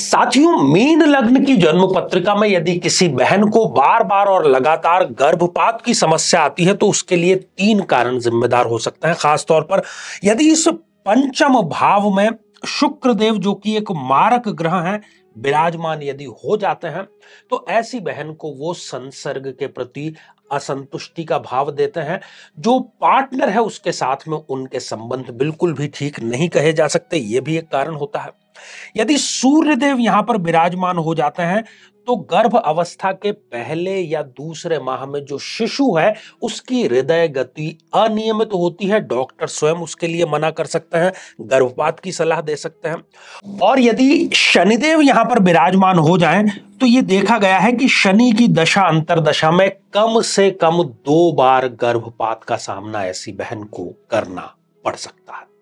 साथियों मीन लग्न की जन्म पत्रिका में यदि किसी बहन को बार बार और लगातार गर्भपात की समस्या आती है तो उसके लिए तीन कारण जिम्मेदार हो सकते हैं खासतौर पर यदि इस पंचम भाव में शुक्रदेव जो कि एक मारक ग्रह है विराजमान यदि हो जाते हैं तो ऐसी बहन को वो संसर्ग के प्रति असंतुष्टि का भाव देते हैं जो पार्टनर है उसके साथ में उनके संबंध बिल्कुल भी ठीक नहीं कहे जा सकते ये भी एक कारण होता है यदि सूर्य देव यहां पर विराजमान हो जाते हैं तो गर्भ अवस्था के पहले या दूसरे माह में जो शिशु है उसकी हृदय गति अनियमित होती है डॉक्टर स्वयं उसके लिए मना कर सकते हैं गर्भपात की सलाह दे सकते हैं और यदि शनिदेव यहां पर विराजमान हो जाएं तो ये देखा गया है कि शनि की दशा अंतरदशा में कम से कम दो बार गर्भपात का सामना ऐसी बहन को करना पड़ सकता है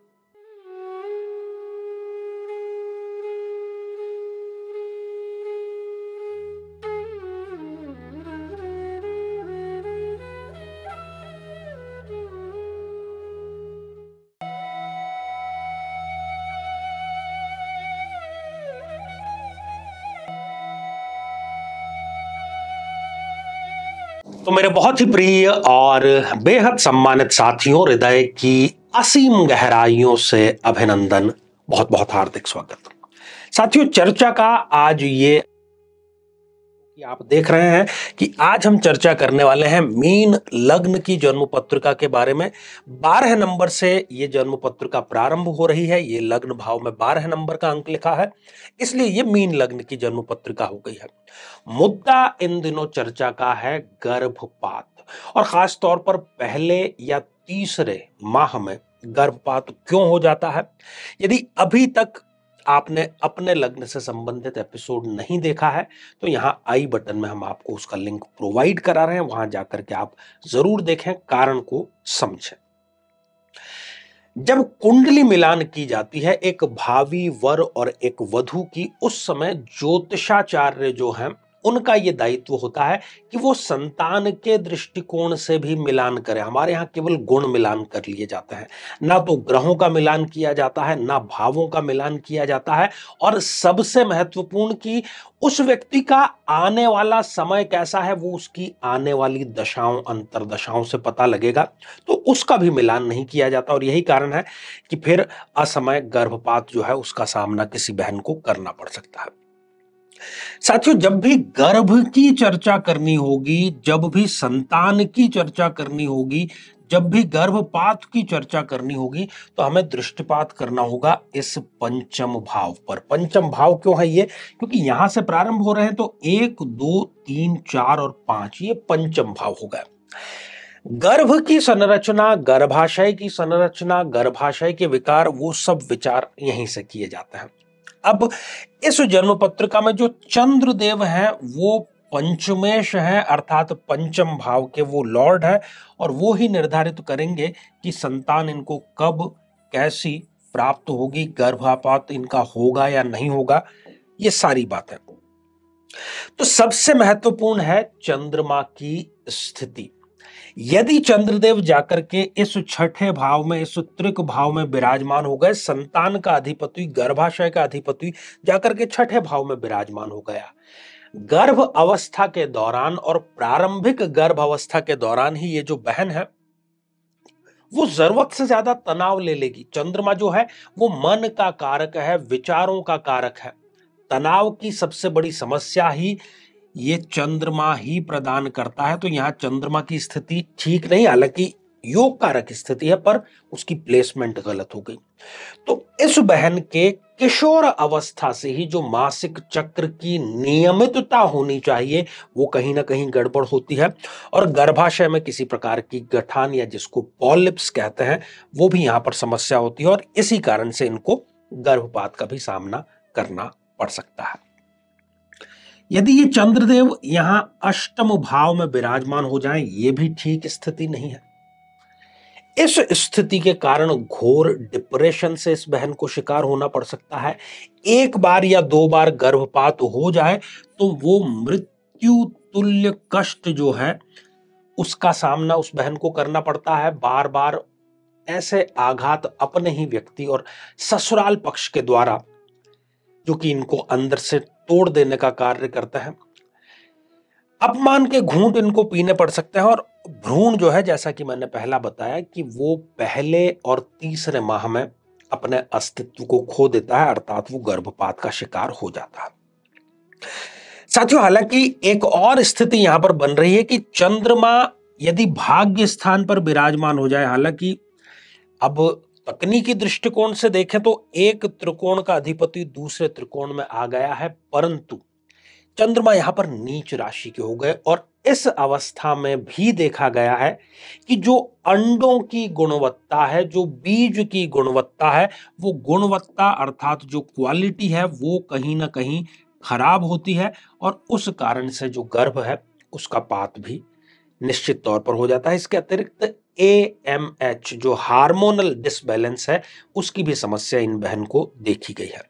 तो मेरे बहुत ही प्रिय और बेहद सम्मानित साथियों हृदय की असीम गहराइयों से अभिनंदन बहुत बहुत हार्दिक स्वागत साथियों चर्चा का आज ये आप देख रहे हैं कि आज हम चर्चा करने वाले हैं मीन लग्न की जन्म पत्रिका के बारे में बारह नंबर से ये जन्म पत्रिका प्रारंभ हो रही है ये लग्न भाव में बारह नंबर का अंक लिखा है इसलिए ये मीन लग्न की जन्म पत्रिका हो गई है मुद्दा इन दिनों चर्चा का है गर्भपात और खास तौर पर पहले या तीसरे माह में गर्भपात क्यों हो जाता है यदि अभी तक आपने अपने लग्न से संबंधित एपिसोड नहीं देखा है तो यहाँ आई बटन में हम आपको उसका लिंक प्रोवाइड करा रहे हैं वहां जाकर के आप जरूर देखें कारण को समझें जब कुंडली मिलान की जाती है एक भावी वर और एक वधु की उस समय ज्योतिषाचार्य जो है उनका ये दायित्व होता है कि वो संतान के दृष्टिकोण से भी मिलान करें हमारे यहाँ केवल गुण मिलान कर लिए जाते हैं ना तो ग्रहों का मिलान किया जाता है ना भावों का मिलान किया जाता है और सबसे महत्वपूर्ण कि उस व्यक्ति का आने वाला समय कैसा है वो उसकी आने वाली दशाओं अंतरदशाओं से पता लगेगा तो उसका भी मिलान नहीं किया जाता और यही कारण है कि फिर असमय गर्भपात जो है उसका सामना किसी बहन को करना पड़ सकता है साथियों जब भी गर्भ की चर्चा करनी होगी जब भी संतान की चर्चा करनी होगी जब भी गर्भपात की चर्चा करनी होगी तो हमें दृष्टिपात करना होगा इस पंचम भाव पर पंचम भाव क्यों है ये क्योंकि यहां से प्रारंभ हो रहे हैं तो एक दो तीन चार और पांच ये पंचम भाव हो गए गर्भ की संरचना गर्भाशय की संरचना गर्भाशय के विकार वो सब विचार यहीं से किए जाते हैं अब इस जन्म पत्रिका में जो चंद्रदेव है वो पंचमेश है अर्थात पंचम भाव के वो लॉर्ड है और वो ही निर्धारित करेंगे कि संतान इनको कब कैसी प्राप्त होगी गर्भापात इनका होगा या नहीं होगा ये सारी बात है तो सबसे महत्वपूर्ण है चंद्रमा की स्थिति यदि चंद्रदेव जाकर के इस छठे भाव में इस त्रिक भाव में विराजमान हो गए संतान का अधिपति गर्भाशय का अधिपति जाकर के छठे भाव में विराजमान हो गया गर्भ अवस्था के दौरान और प्रारंभिक गर्भ अवस्था के दौरान ही ये जो बहन है वो जरूरत से ज्यादा तनाव ले लेगी चंद्रमा जो है वो मन का कारक है विचारों का कारक है तनाव की सबसे बड़ी समस्या ही ये चंद्रमा ही प्रदान करता है तो यहाँ चंद्रमा की स्थिति ठीक नहीं हालांकि योग कारक स्थिति है पर उसकी प्लेसमेंट गलत हो गई तो इस बहन के किशोर अवस्था से ही जो मासिक चक्र की नियमितता होनी चाहिए वो कहीं ना कहीं गड़बड़ होती है और गर्भाशय में किसी प्रकार की गठान या जिसको पॉलिप्स कहते हैं वो भी यहाँ पर समस्या होती है और इसी कारण से इनको गर्भपात का भी सामना करना पड़ सकता है यदि ये चंद्रदेव यहां अष्टम भाव में विराजमान हो जाएं ये भी ठीक स्थिति नहीं है इस स्थिति के कारण घोर डिप्रेशन से इस बहन को शिकार होना पड़ सकता है एक बार या दो बार गर्भपात हो जाए तो वो मृत्यु तुल्य कष्ट जो है उसका सामना उस बहन को करना पड़ता है बार बार ऐसे आघात अपने ही व्यक्ति और ससुराल पक्ष के द्वारा जो कि इनको अंदर से तोड़ देने का कार्य करता है अपमान के घूंट इनको पीने पड़ सकते हैं और भ्रूण जो है जैसा कि मैंने पहला बताया कि वो पहले और तीसरे माह में अपने अस्तित्व को खो देता है अर्थात वो गर्भपात का शिकार हो जाता है साथियों हालांकि एक और स्थिति यहां पर बन रही है कि चंद्रमा यदि भाग्य स्थान पर विराजमान हो जाए हालांकि अब तकनीकी दृष्टिकोण से देखें तो एक त्रिकोण का अधिपति दूसरे त्रिकोण में आ गया है परंतु चंद्रमा यहाँ पर नीच राशि के हो गए और इस अवस्था में भी देखा गया है कि जो अंडों की गुणवत्ता है जो बीज की गुणवत्ता है वो गुणवत्ता अर्थात जो क्वालिटी है वो कहीं ना कहीं खराब होती है और उस कारण से जो गर्भ है उसका पात भी निश्चित तौर पर हो जाता है इसके अतिरिक्त ए एम एच जो हार्मोनल डिसबैलेंस है उसकी भी समस्या इन बहन को देखी गई है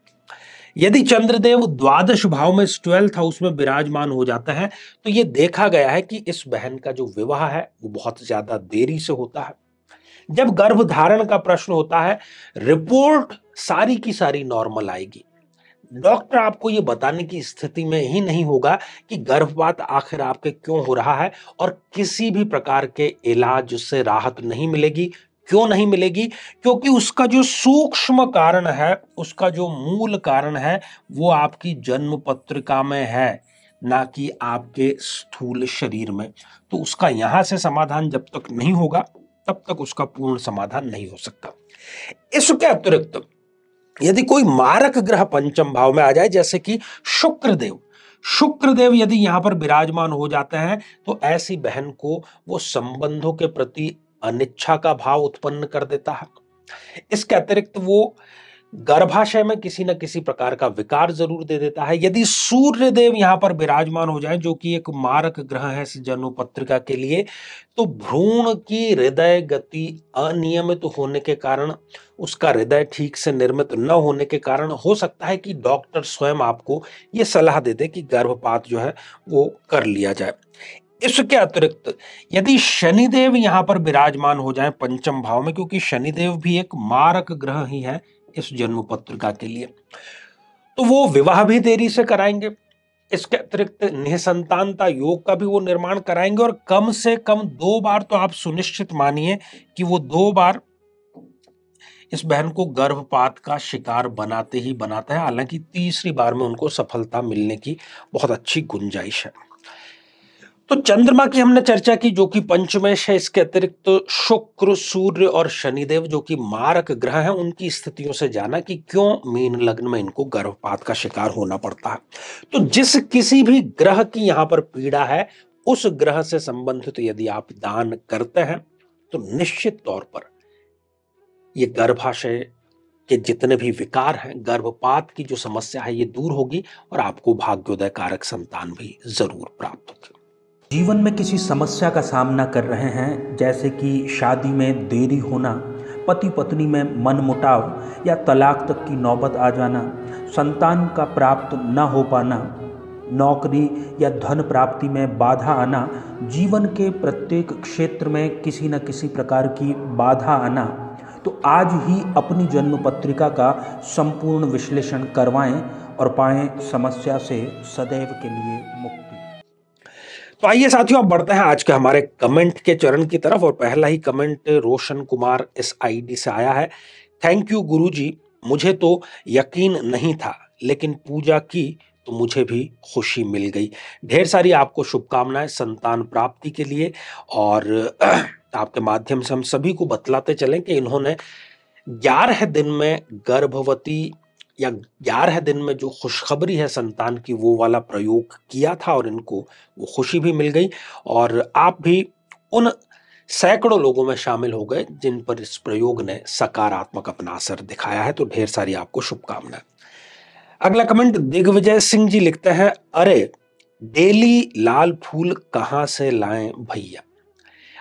यदि चंद्रदेव द्वादश भाव में ट्वेल्थ हाउस में विराजमान हो जाता है तो ये देखा गया है कि इस बहन का जो विवाह है वो बहुत ज्यादा देरी से होता है जब गर्भधारण का प्रश्न होता है रिपोर्ट सारी की सारी नॉर्मल आएगी डॉक्टर आपको ये बताने की स्थिति में ही नहीं होगा कि गर्भपात आखिर आपके क्यों हो रहा है और किसी भी प्रकार के इलाज से राहत नहीं मिलेगी क्यों नहीं मिलेगी क्योंकि उसका जो सूक्ष्म कारण है उसका जो मूल कारण है वो आपकी जन्म पत्रिका में है ना कि आपके स्थूल शरीर में तो उसका यहां से समाधान जब तक नहीं होगा तब तक उसका पूर्ण समाधान नहीं हो सकता इसके अतिरिक्त यदि कोई मारक ग्रह पंचम भाव में आ जाए जैसे कि शुक्रदेव शुक्रदेव यदि यहां पर विराजमान हो जाते हैं तो ऐसी बहन को वो संबंधों के प्रति अनिच्छा का भाव उत्पन्न कर देता है इसके अतिरिक्त वो गर्भाशय में किसी न किसी प्रकार का विकार जरूर दे देता है यदि सूर्य देव यहाँ पर विराजमान हो जाए जो कि एक मारक ग्रह है जनु पत्रिका के लिए तो भ्रूण की हृदय गति अनियमित होने के कारण उसका हृदय ठीक से निर्मित न होने के कारण हो सकता है कि डॉक्टर स्वयं आपको ये सलाह दे दे कि गर्भपात जो है वो कर लिया जाए इसके अतिरिक्त यदि शनिदेव यहाँ पर विराजमान हो जाए पंचम भाव में क्योंकि शनिदेव भी एक मारक ग्रह ही है इस जन्म पत्रिका के लिए तो वो विवाह भी देरी से कराएंगे इसके अतिरिक्त निसंतानता योग का भी वो निर्माण कराएंगे और कम से कम दो बार तो आप सुनिश्चित मानिए कि वो दो बार इस बहन को गर्भपात का शिकार बनाते ही बनाता है हालांकि तीसरी बार में उनको सफलता मिलने की बहुत अच्छी गुंजाइश है तो चंद्रमा की हमने चर्चा की जो कि पंचमेश है इसके अतिरिक्त तो शुक्र सूर्य और शनिदेव जो कि मारक ग्रह हैं उनकी स्थितियों से जाना कि क्यों मीन लग्न में इनको गर्भपात का शिकार होना पड़ता है तो जिस किसी भी ग्रह की यहां पर पीड़ा है उस ग्रह से संबंधित तो यदि आप दान करते हैं तो निश्चित तौर पर ये गर्भाशय के जितने भी विकार हैं गर्भपात की जो समस्या है ये दूर होगी और आपको भाग्योदय कारक संतान भी जरूर प्राप्त होगी जीवन में किसी समस्या का सामना कर रहे हैं जैसे कि शादी में देरी होना पति पत्नी में मन मुटाव या तलाक तक की नौबत आ जाना संतान का प्राप्त न हो पाना नौकरी या धन प्राप्ति में बाधा आना जीवन के प्रत्येक क्षेत्र में किसी न किसी प्रकार की बाधा आना तो आज ही अपनी जन्म पत्रिका का संपूर्ण विश्लेषण करवाएं और पाएं समस्या से सदैव के लिए मुक्ति तो आइए साथियों अब बढ़ते हैं आज के हमारे कमेंट के चरण की तरफ और पहला ही comment Roshan Kumar S I से आया है थैंक यू जी मुझे तो यकीन नहीं था लेकिन पूजा की तो मुझे भी खुशी मिल गई ढेर सारी आपको शुभकामनाएं संतान प्राप्ति के लिए और आपके माध्यम से हम सभी को बतलाते चलें कि इन्होंने ग्यारह दिन में गर्भवती या ग्यारह दिन में जो खुशखबरी है संतान की वो वाला प्रयोग किया था और इनको वो खुशी भी मिल गई और आप भी उन सैकड़ों लोगों में शामिल हो गए जिन पर इस प्रयोग ने सकारात्मक अपना असर दिखाया है तो ढेर सारी आपको शुभकामनाएं अगला कमेंट दिग्विजय सिंह जी लिखते हैं अरे डेली लाल फूल कहाँ से लाएं भैया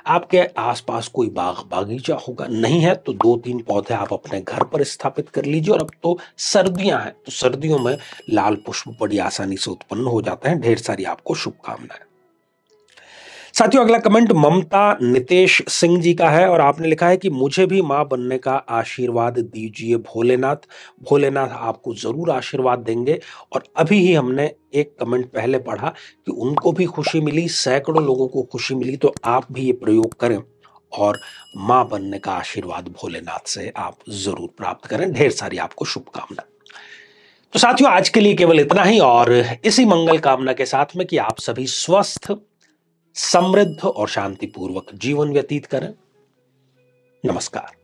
आपके आसपास कोई बाग बागीचा होगा नहीं है तो दो तीन पौधे आप अपने घर पर स्थापित कर लीजिए और अब तो सर्दियां हैं तो सर्दियों में लाल पुष्प बड़ी आसानी से उत्पन्न हो जाते हैं ढेर सारी आपको शुभकामनाएं साथियों अगला कमेंट ममता नितेश सिंह जी का है और आपने लिखा है कि मुझे भी मां बनने का आशीर्वाद दीजिए भोलेनाथ भोलेनाथ आपको ज़रूर आशीर्वाद देंगे और अभी ही हमने एक कमेंट पहले पढ़ा कि उनको भी खुशी मिली सैकड़ों लोगों को खुशी मिली तो आप भी ये प्रयोग करें और मां बनने का आशीर्वाद भोलेनाथ से आप ज़रूर प्राप्त करें ढेर सारी आपको शुभकामना तो साथियों आज के लिए केवल इतना ही और इसी मंगल कामना के साथ में कि आप सभी स्वस्थ समृद्ध और शांतिपूर्वक जीवन व्यतीत करें नमस्कार